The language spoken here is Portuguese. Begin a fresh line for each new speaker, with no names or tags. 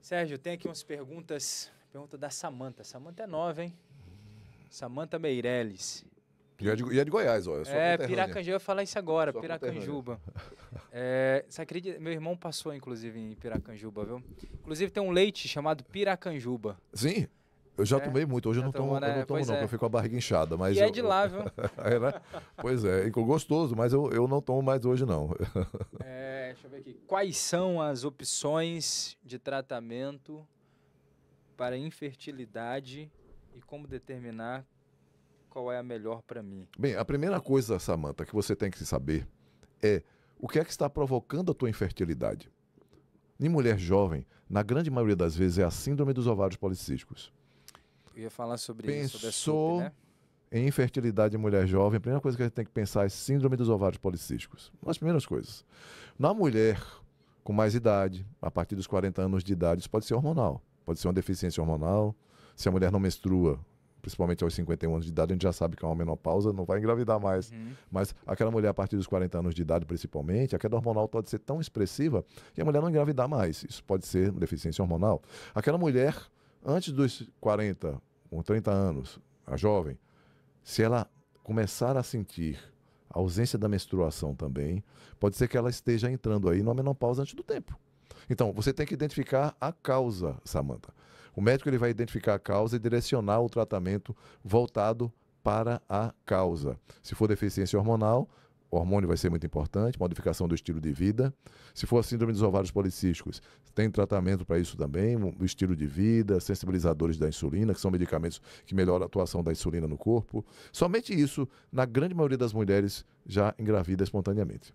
Sérgio, tem aqui umas perguntas. Pergunta da Samanta. Samanta é nova, hein? Samanta Meirelles. E é de, e é de Goiás, olha. É, Piracanjuba, eu ia falar isso agora, Piracanjuba. É, você acredita? Meu irmão passou, inclusive, em Piracanjuba, viu? Inclusive tem um leite chamado Piracanjuba. Sim? Eu já é. tomei muito, hoje já eu não tomou, né? tomo, né? eu não, tomo não é. eu fico
com a barriga inchada. Mas e é eu, é de lá, viu? é, né? Pois é, ficou gostoso, mas eu, eu não tomo mais hoje, não.
é, deixa eu ver aqui. Quais são as opções de tratamento para infertilidade e como determinar qual é a melhor para mim?
Bem, a primeira coisa, Samanta, que você tem que saber é o que é que está provocando a tua infertilidade. Em mulher jovem, na grande maioria das vezes é a síndrome dos ovários policísticos.
Eu ia falar sobre Pensou isso, sobre a SUP,
né? em infertilidade de mulher jovem, a primeira coisa que a gente tem que pensar é síndrome dos ovários policísticos. Uma primeiras coisas. Na mulher com mais idade, a partir dos 40 anos de idade, isso pode ser hormonal. Pode ser uma deficiência hormonal. Se a mulher não menstrua, principalmente aos 51 anos de idade, a gente já sabe que é uma menopausa, não vai engravidar mais. Uhum. Mas aquela mulher a partir dos 40 anos de idade, principalmente, a queda hormonal pode ser tão expressiva que a mulher não engravidar mais. Isso pode ser deficiência hormonal. Aquela mulher antes dos 40 ou 30 anos, a jovem, se ela começar a sentir a ausência da menstruação também, pode ser que ela esteja entrando aí numa menopausa antes do tempo. Então, você tem que identificar a causa, Samantha. O médico ele vai identificar a causa e direcionar o tratamento voltado para a causa. Se for deficiência hormonal, o hormônio vai ser muito importante, modificação do estilo de vida. Se for a síndrome dos ovários policísticos, tem tratamento para isso também, o estilo de vida, sensibilizadores da insulina, que são medicamentos que melhoram a atuação da insulina no corpo. Somente isso, na grande maioria das mulheres, já engravida espontaneamente.